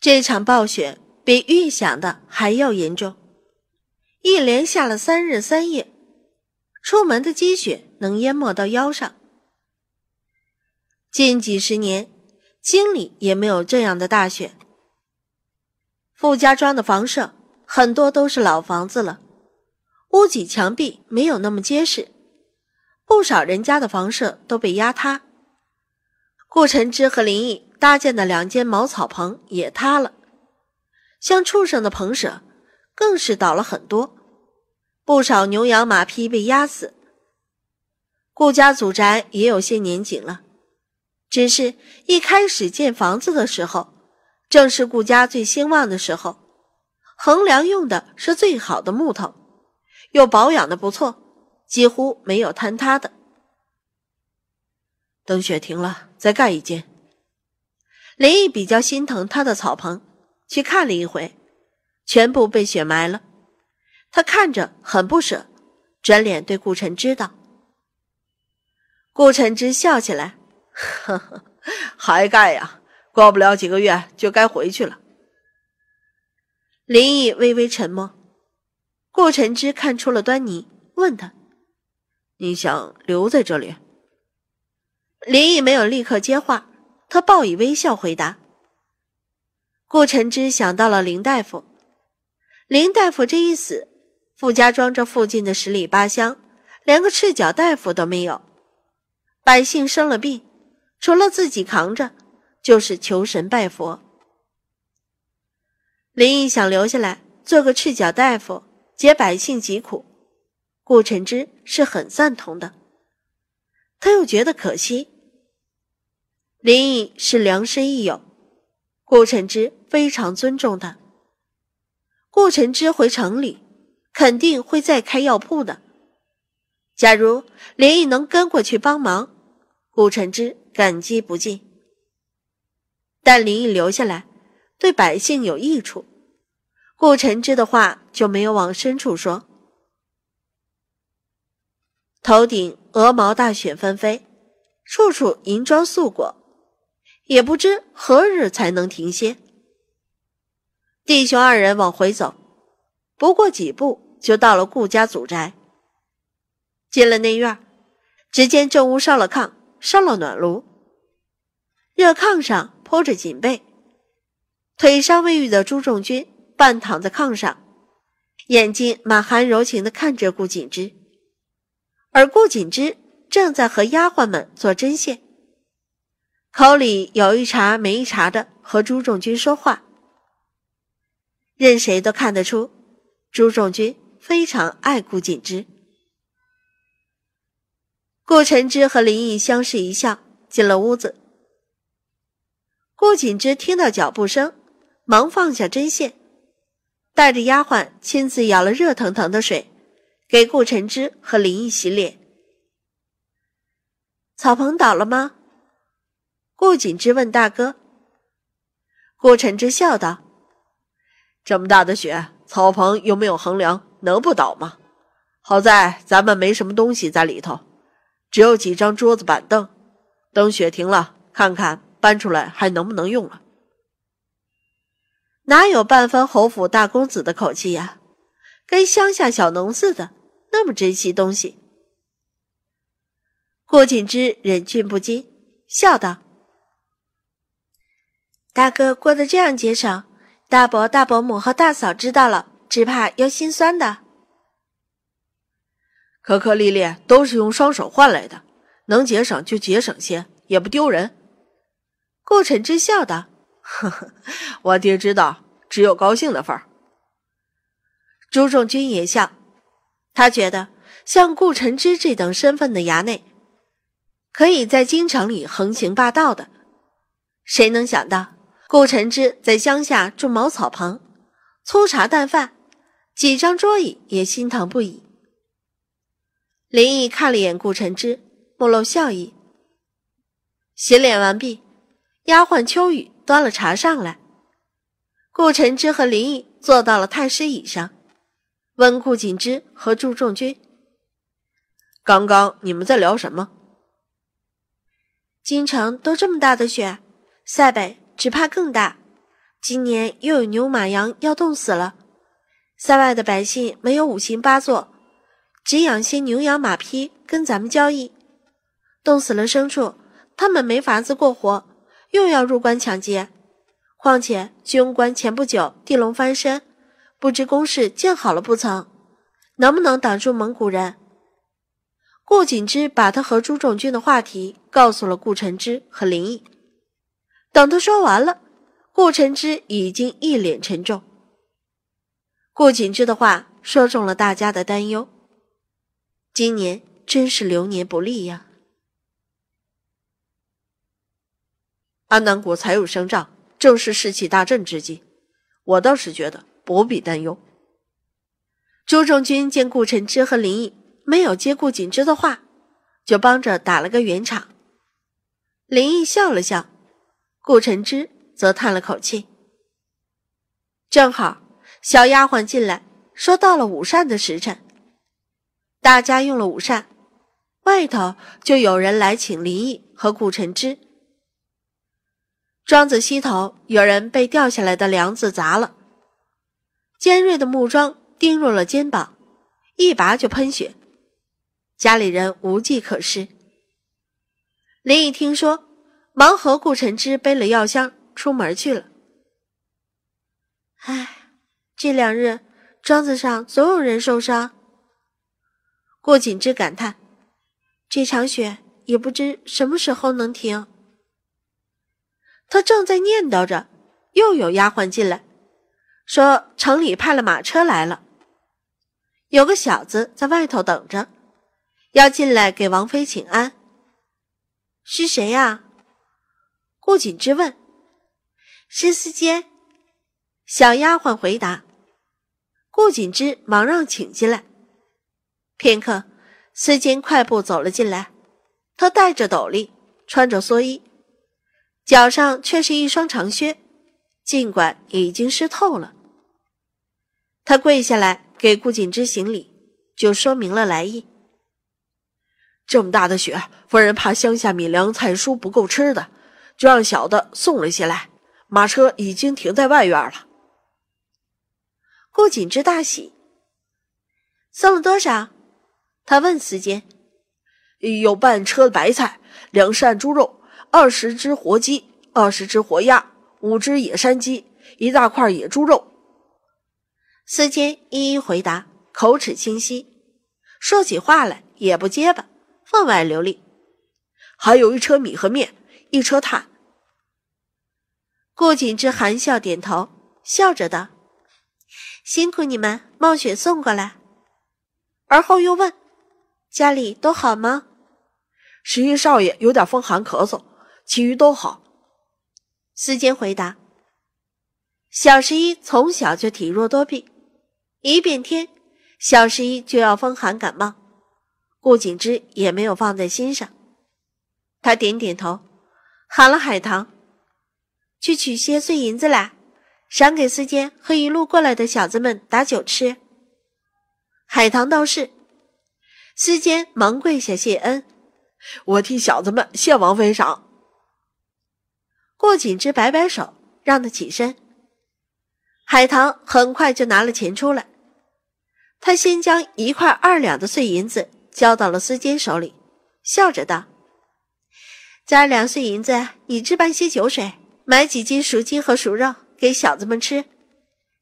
这场暴雪比预想的还要严重，一连下了三日三夜，出门的积雪能淹没到腰上。近几十年，京里也没有这样的大雪。傅家庄的房舍很多都是老房子了，屋脊墙壁没有那么结实，不少人家的房舍都被压塌。顾承之和林毅。搭建的两间茅草棚也塌了，像畜生的棚舍更是倒了很多，不少牛羊马匹被压死。顾家祖宅也有些年景了，只是一开始建房子的时候，正是顾家最兴旺的时候，横梁用的是最好的木头，又保养的不错，几乎没有坍塌的。等雪停了，再盖一间。林毅比较心疼他的草棚，去看了一回，全部被雪埋了。他看着很不舍，转脸对顾晨之道：“顾晨之笑起来，呵呵，还盖呀？过不了几个月就该回去了。”林毅微微沉默，顾晨之看出了端倪，问他：“你想留在这里？”林毅没有立刻接话。他报以微笑回答。顾辰之想到了林大夫，林大夫这一死，傅家庄这附近的十里八乡连个赤脚大夫都没有，百姓生了病，除了自己扛着，就是求神拜佛。林毅想留下来做个赤脚大夫，解百姓疾苦，顾辰之是很赞同的，他又觉得可惜。林毅是良师益友，顾晨之非常尊重他。顾晨之回城里肯定会再开药铺的，假如林毅能跟过去帮忙，顾晨之感激不尽。但林毅留下来，对百姓有益处，顾晨之的话就没有往深处说。头顶鹅毛大雪纷飞，处处银装素裹。也不知何日才能停歇。弟兄二人往回走，不过几步就到了顾家祖宅。进了内院，只见正屋烧了炕，烧了暖炉，热炕上铺着锦被，腿伤未愈的朱仲钧半躺在炕上，眼睛满含柔情地看着顾锦之，而顾锦之正在和丫鬟们做针线。口里有一茬没一茬的和朱仲军说话，任谁都看得出朱仲军非常爱顾锦之。顾晨之和林毅相视一笑，进了屋子。顾锦之听到脚步声，忙放下针线，带着丫鬟亲自舀了热腾腾的水，给顾晨之和林毅洗脸。草棚倒了吗？顾锦之问大哥，顾晨之笑道：“这么大的雪，草棚又没有横梁，能不倒吗？好在咱们没什么东西在里头，只有几张桌子板凳。等雪停了，看看搬出来还能不能用了。”哪有半分侯府大公子的口气呀？跟乡下小农似的，那么珍惜东西。顾锦之忍俊不禁，笑道。大哥过得这样节省，大伯、大伯母和大嫂知道了，只怕要心酸的。颗颗粒粒都是用双手换来的，能节省就节省些，也不丢人。顾晨之笑道：“呵呵，我爹知道，只有高兴的份儿。”朱仲军也笑，他觉得像顾晨之这等身份的衙内，可以在京城里横行霸道的，谁能想到？顾晨之在乡下住茅草棚，粗茶淡饭，几张桌椅也心疼不已。林毅看了眼顾晨之，目露笑意。洗脸完毕，丫鬟秋雨端了茶上来。顾晨之和林毅坐到了太师椅上，问顾锦之和祝仲君。刚刚你们在聊什么？”京城都这么大的雪，塞北。只怕更大，今年又有牛马羊要冻死了。塞外的百姓没有五行八作，只养些牛羊马匹跟咱们交易。冻死了牲畜，他们没法子过活，又要入关抢劫。况且居庸关前不久地龙翻身，不知工事建好了不曾，能不能挡住蒙古人？顾景之把他和朱重军的话题告诉了顾承之和林毅。等他说完了，顾晨之已经一脸沉重。顾景之的话说中了大家的担忧，今年真是流年不利呀。安南国财有生涨，正是士气大振之际，我倒是觉得不必担忧。朱正军见顾晨之和林毅没有接顾景之的话，就帮着打了个圆场。林毅笑了笑。顾晨之则叹了口气。正好，小丫鬟进来说：“到了午膳的时辰。”大家用了午膳，外头就有人来请林毅和顾晨之。庄子西头有人被掉下来的梁子砸了，尖锐的木桩钉入了肩膀，一拔就喷血，家里人无计可施。林毅听说。忙和顾晨之背了药箱出门去了。唉，这两日庄子上总有人受伤。顾锦之感叹：“这场雪也不知什么时候能停。”他正在念叨着，又有丫鬟进来，说城里派了马车来了，有个小子在外头等着，要进来给王妃请安。是谁呀？顾锦之问：“是司巾？”小丫鬟回答。顾锦之忙让请进来。片刻，司巾快步走了进来。他戴着斗笠，穿着蓑衣，脚上却是一双长靴，尽管已经湿透了。他跪下来给顾锦之行礼，就说明了来意。这么大的雪，夫人怕乡下米粮菜蔬不够吃的。就让小的送了下来，马车已经停在外院了。顾锦之大喜，送了多少？他问司机：“有半车白菜，两扇猪肉，二十只活鸡，二十只活鸭，五只野山鸡，一大块野猪肉。司机一一回答，口齿清晰，说起话来也不结巴，分外流利。还有一车米和面，一车炭。顾景之含笑点头，笑着道：“辛苦你们冒雪送过来。”而后又问：“家里都好吗？”十一少爷有点风寒咳嗽，其余都好。司坚回答：“小十一从小就体弱多病，一变天，小十一就要风寒感冒。”顾景之也没有放在心上，他点点头，喊了海棠。去取些碎银子来，赏给司监和一路过来的小子们打酒吃。海棠道：“是。”司监忙跪下谢恩：“我替小子们谢王妃赏。”顾锦之摆摆手，让他起身。海棠很快就拿了钱出来，他先将一块二两的碎银子交到了司监手里，笑着道：“这两碎银子，你置办些酒水。”买几斤熟鸡和熟肉给小子们吃，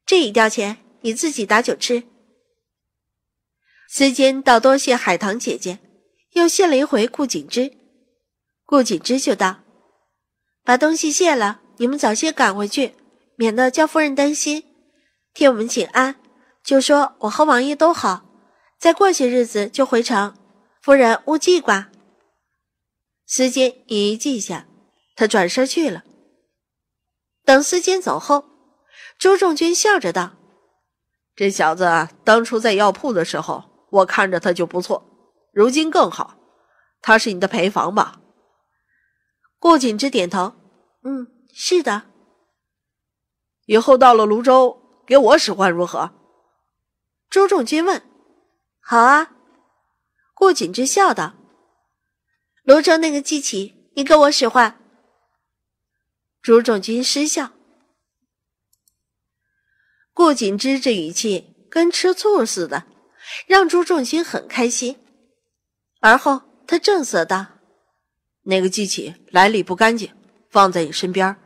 这一吊钱你自己打酒吃。司金倒多谢海棠姐姐，又谢了一回顾景之。顾景之就道：“把东西谢了，你们早些赶回去，免得叫夫人担心，替我们请安，就说我和王爷都好，再过些日子就回城，夫人勿记挂。”司金一一记下，他转身去了。等司机走后，朱重军笑着道：“这小子当初在药铺的时候，我看着他就不错，如今更好。他是你的陪房吧？”顾锦之点头：“嗯，是的。以后到了泸州，给我使唤如何？”朱重军问：“好啊。”顾锦之笑道：“泸州那个机器，你给我使唤。”朱重军失笑，顾景之这语气跟吃醋似的，让朱仲钧很开心。而后他正色道：“那个祭器来历不干净，放在你身边，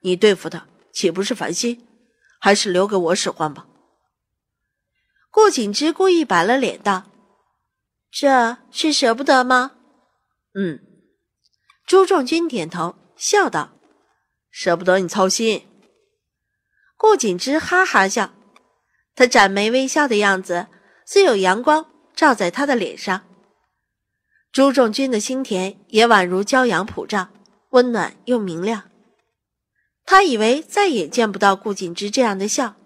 你对付他岂不是烦心？还是留给我使唤吧。”顾景之故意板了脸道：“这是舍不得吗？”“嗯。”朱仲钧点头笑道。舍不得你操心，顾锦之哈哈笑，他展眉微笑的样子，似有阳光照在他的脸上。朱仲军的心田也宛如骄阳普照，温暖又明亮。他以为再也见不到顾锦之这样的笑，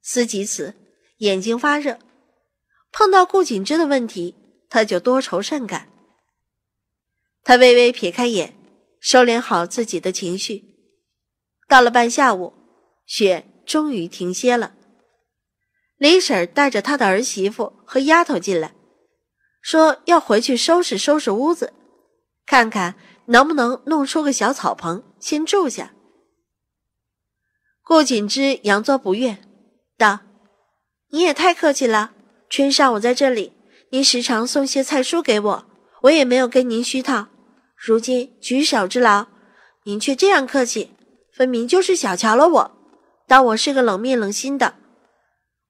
思及此，眼睛发热。碰到顾锦之的问题，他就多愁善感。他微微撇开眼。收敛好自己的情绪，到了半下午，雪终于停歇了。李婶带着她的儿媳妇和丫头进来，说要回去收拾收拾屋子，看看能不能弄出个小草棚先住下。顾锦之佯作不悦，道：“你也太客气了，春上午在这里，您时常送些菜蔬给我，我也没有跟您虚套。”如今举手之劳，您却这样客气，分明就是小瞧了我，当我是个冷面冷心的。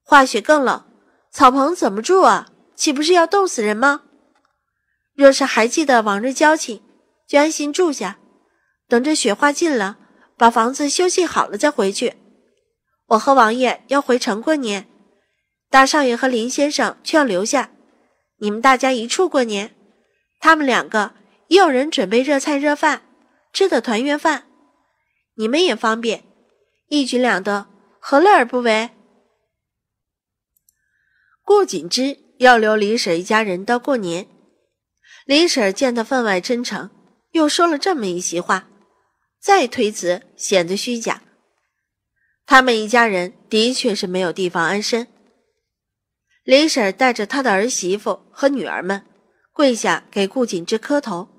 化雪更冷，草棚怎么住啊？岂不是要冻死人吗？若是还记得往日交情，就安心住下，等这雪化尽了，把房子修葺好了再回去。我和王爷要回城过年，大少爷和林先生却要留下，你们大家一处过年，他们两个。也有人准备热菜热饭，吃的团圆饭，你们也方便，一举两得，何乐而不为？顾锦之要留李婶一家人到过年，李婶见他分外真诚，又说了这么一席话，再推辞显得虚假。他们一家人的确是没有地方安身。李婶带着她的儿媳妇和女儿们，跪下给顾锦之磕头。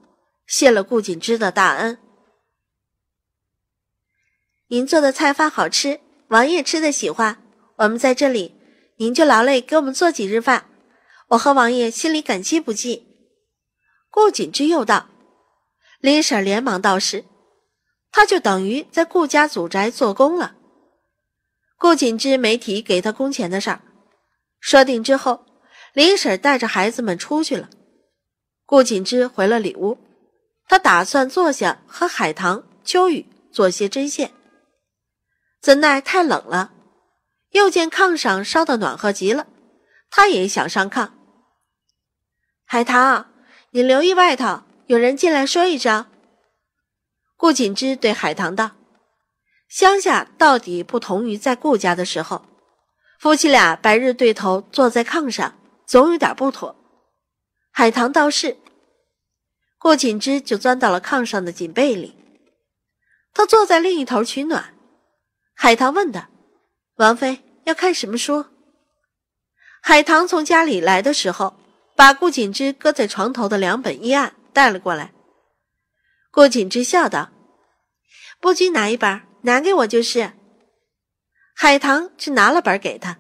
谢了顾锦之的大恩，您做的菜饭好吃，王爷吃的喜欢。我们在这里，您就劳累给我们做几日饭，我和王爷心里感激不尽。顾锦之又道：“林婶连忙道是，他就等于在顾家祖宅做工了。”顾锦之没提给他工钱的事儿。说定之后，林婶带着孩子们出去了，顾锦之回了里屋。他打算坐下和海棠、秋雨做些针线，怎奈太冷了，又见炕上烧得暖和极了，他也想上炕。海棠，你留意外头，有人进来说一声。顾锦之对海棠道：“乡下到底不同于在顾家的时候，夫妻俩白日对头坐在炕上，总有点不妥。”海棠道：“是。”顾锦之就钻到了炕上的锦被里，他坐在另一头取暖。海棠问他：“王妃要看什么书？”海棠从家里来的时候，把顾锦之搁在床头的两本医案带了过来。顾锦之笑道：“不拘哪一本，拿给我就是。”海棠只拿了本给他。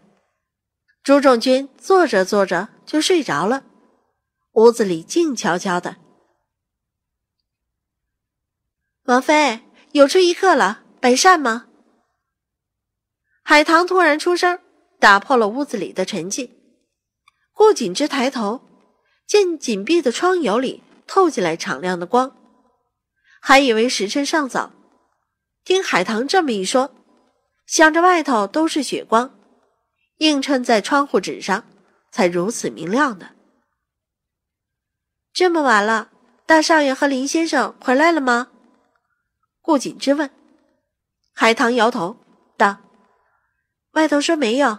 朱仲君坐着坐着就睡着了，屋子里静悄悄的。王妃有出一刻了，摆善吗？海棠突然出声，打破了屋子里的沉寂。顾锦之抬头，见紧闭的窗牖里透进来敞亮的光，还以为时辰尚早。听海棠这么一说，想着外头都是雪光，映衬在窗户纸上，才如此明亮的。这么晚了，大少爷和林先生回来了吗？顾锦之问，海棠摇头道：“外头说没有。”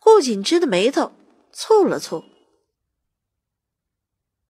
顾锦之的眉头蹙了蹙。